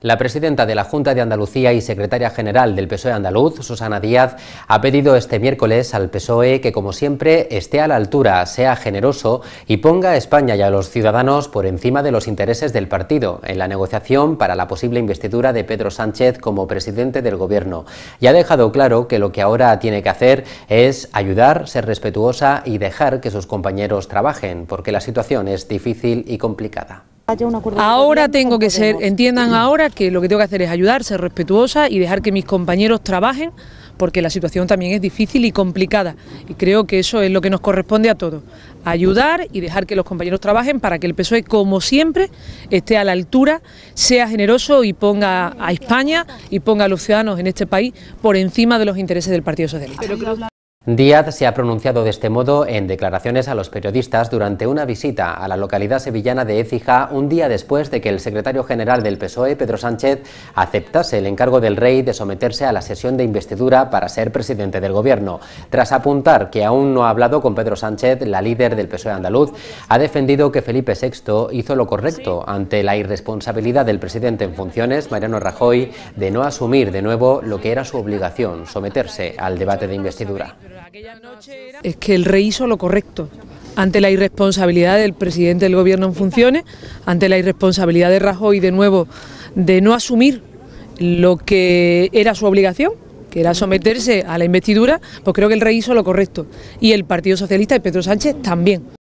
La presidenta de la Junta de Andalucía y secretaria general del PSOE andaluz, Susana Díaz, ha pedido este miércoles al PSOE que, como siempre, esté a la altura, sea generoso y ponga a España y a los ciudadanos por encima de los intereses del partido en la negociación para la posible investidura de Pedro Sánchez como presidente del Gobierno. Y ha dejado claro que lo que ahora tiene que hacer es ayudar, ser respetuosa y dejar que sus compañeros trabajen, porque la situación es difícil y complicada. Ahora tengo que ser, entiendan ahora que lo que tengo que hacer es ayudar, ser respetuosa y dejar que mis compañeros trabajen porque la situación también es difícil y complicada y creo que eso es lo que nos corresponde a todos, ayudar y dejar que los compañeros trabajen para que el PSOE, como siempre, esté a la altura, sea generoso y ponga a España y ponga a los ciudadanos en este país por encima de los intereses del Partido Socialista. Díaz se ha pronunciado de este modo en declaraciones a los periodistas durante una visita a la localidad sevillana de Écija un día después de que el secretario general del PSOE, Pedro Sánchez, aceptase el encargo del rey de someterse a la sesión de investidura para ser presidente del gobierno. Tras apuntar que aún no ha hablado con Pedro Sánchez, la líder del PSOE andaluz ha defendido que Felipe VI hizo lo correcto ante la irresponsabilidad del presidente en funciones, Mariano Rajoy, de no asumir de nuevo lo que era su obligación, someterse al debate de investidura. Es que el rey hizo lo correcto. Ante la irresponsabilidad del presidente del gobierno en funciones, ante la irresponsabilidad de Rajoy de nuevo de no asumir lo que era su obligación, que era someterse a la investidura, pues creo que el rey hizo lo correcto. Y el Partido Socialista y Pedro Sánchez también.